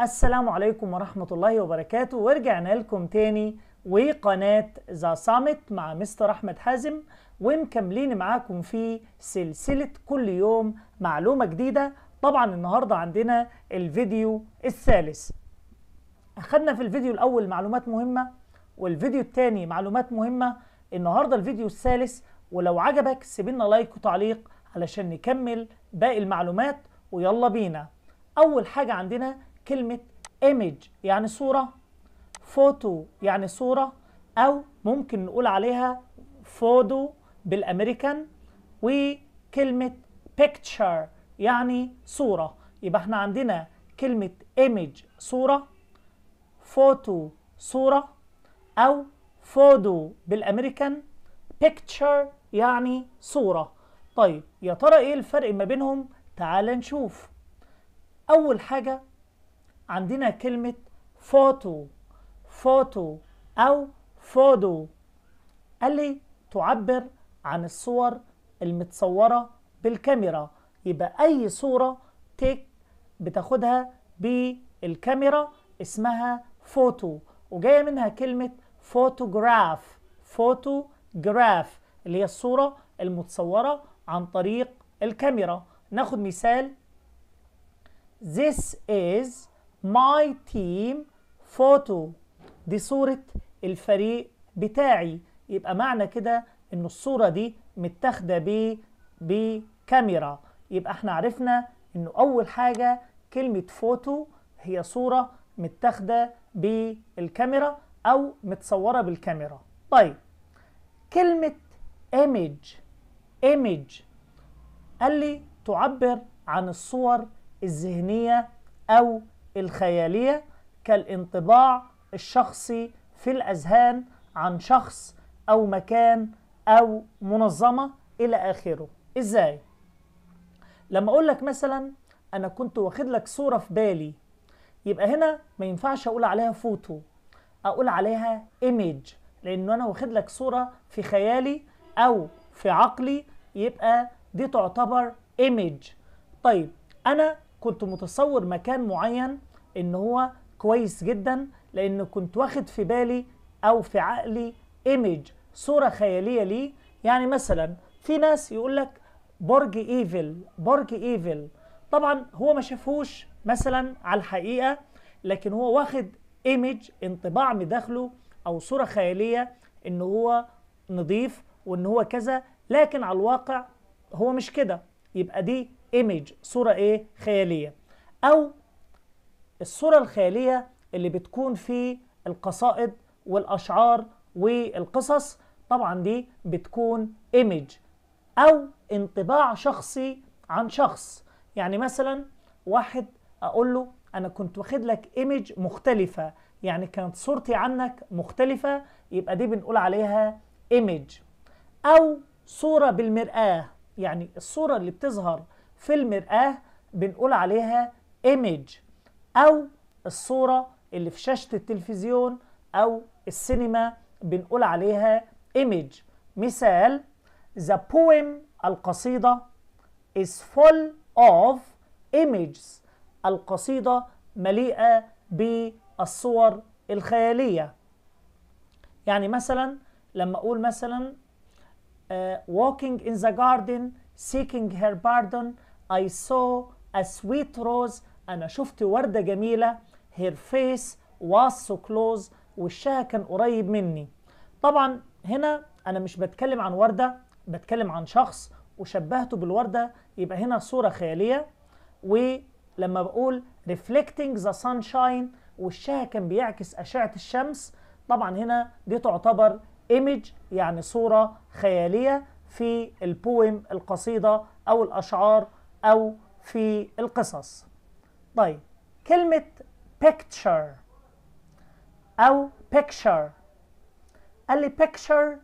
السلام عليكم ورحمة الله وبركاته ورجعنا لكم تاني وقناة ذا صامت مع مستر أحمد حازم ومكملين معاكم في سلسلة كل يوم معلومة جديدة طبعا النهاردة عندنا الفيديو الثالث أخدنا في الفيديو الأول معلومات مهمة والفيديو الثاني معلومات مهمة النهاردة الفيديو الثالث ولو عجبك سيبنا لايك وتعليق علشان نكمل باقي المعلومات ويلا بينا أول حاجة عندنا كلمة image يعني صورة photo يعني صورة أو ممكن نقول عليها photo بالأمريكان وكلمة picture يعني صورة يبقى احنا عندنا كلمة image صورة photo صورة أو photo بالأمريكان picture يعني صورة طيب يا ترى ايه الفرق ما بينهم تعال نشوف أول حاجة عندنا كلمة فوتو فوتو أو فودو اللي تعبر عن الصور المتصورة بالكاميرا يبقى أي صورة تيك بتاخدها بالكاميرا اسمها فوتو وجاية منها كلمة فوتوغراف فوتوغراف اللي هي الصورة المتصورة عن طريق الكاميرا ناخد مثال This is ماي تيم فوتو دي صورة الفريق بتاعي يبقى معنى كده ان الصورة دي متاخدة ب بكاميرا يبقى احنا عرفنا انه اول حاجة كلمة فوتو هي صورة متاخدة بالكاميرا او متصورة بالكاميرا طيب كلمة image image قال لي تعبر عن الصور الذهنية او الخيالية كالانطباع الشخصي في الأذهان عن شخص أو مكان أو منظمة إلى آخره إزاي؟ لما أقول لك مثلا أنا كنت واخد لك صورة في بالي يبقى هنا ما ينفعش أقول عليها فوتو أقول عليها إيميج لأنه أنا واخد لك صورة في خيالي أو في عقلي يبقى دي تعتبر إيميج طيب أنا كنت متصور مكان معين ان هو كويس جدا لان كنت واخد في بالي او في عقلي ايمج صوره خياليه ليه يعني مثلا في ناس يقول لك برج ايفل برج ايفل طبعا هو ما شافوش مثلا على الحقيقه لكن هو واخد ايمج انطباع من داخله او صوره خياليه ان هو نظيف وان هو كذا لكن على الواقع هو مش كده يبقى دي ايمج صورة ايه خيالية او الصورة الخيالية اللي بتكون في القصائد والاشعار والقصص طبعا دي بتكون ايمج او انطباع شخصي عن شخص يعني مثلا واحد اقول له انا كنت واخد لك ايمج مختلفة يعني كانت صورتي عنك مختلفة يبقى دي بنقول عليها ايمج او صورة بالمرآة يعني الصورة اللي بتظهر في المرآة بنقول عليها image أو الصورة اللي في شاشة التلفزيون أو السينما بنقول عليها image مثال The poem القصيدة is full of images القصيدة مليئة بالصور الخيالية يعني مثلا لما أقول مثلا uh, walking in the garden seeking her pardon I saw a sweet rose أنا شفت وردة جميلة her face was so close وشها كان قريب مني طبعا هنا أنا مش بتكلم عن وردة بتكلم عن شخص وشبهته بالوردة يبقى هنا صورة خيالية ولما بقول reflecting the sunshine وشها كان بيعكس أشعة الشمس طبعا هنا دي تعتبر image يعني صورة خيالية في البويم القصيدة أو الأشعار أو في القصص طيب كلمة picture أو picture قال لي picture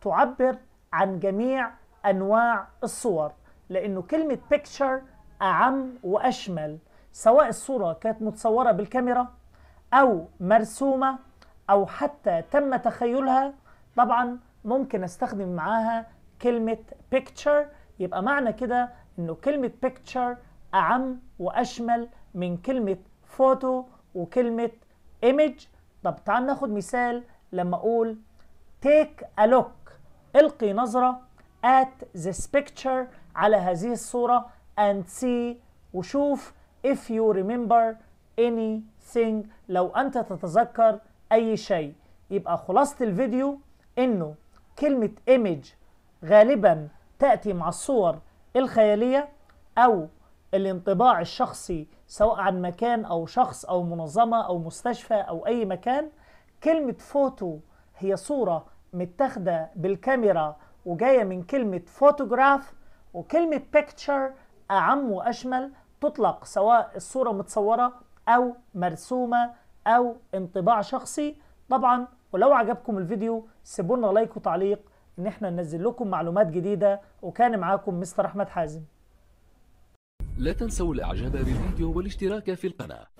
تعبر عن جميع أنواع الصور لأنه كلمة picture أعم وأشمل سواء الصورة كانت متصورة بالكاميرا أو مرسومة أو حتى تم تخيلها طبعا ممكن استخدم معاها كلمة picture يبقى معنى كده انه كلمة picture أعم وأشمل من كلمة photo وكلمة image طب تعال ناخد مثال لما أقول take a look القي نظرة at this picture على هذه الصورة and see وشوف if you remember anything لو أنت تتذكر أي شيء يبقى خلاصة الفيديو إنه كلمة image غالبا تأتي مع الصور الخيالية أو الانطباع الشخصي سواء عن مكان أو شخص أو منظمة أو مستشفى أو أي مكان كلمة فوتو هي صورة متاخدة بالكاميرا وجاية من كلمة فوتوغراف وكلمة بيكتشر أعم وأشمل تطلق سواء الصورة متصورة أو مرسومة أو انطباع شخصي طبعا ولو عجبكم الفيديو سيبونا لايك وتعليق ان احنا ننزل لكم معلومات جديده وكان معاكم مستر احمد حازم لا تنسوا الاعجاب بالفيديو والاشتراك في القناه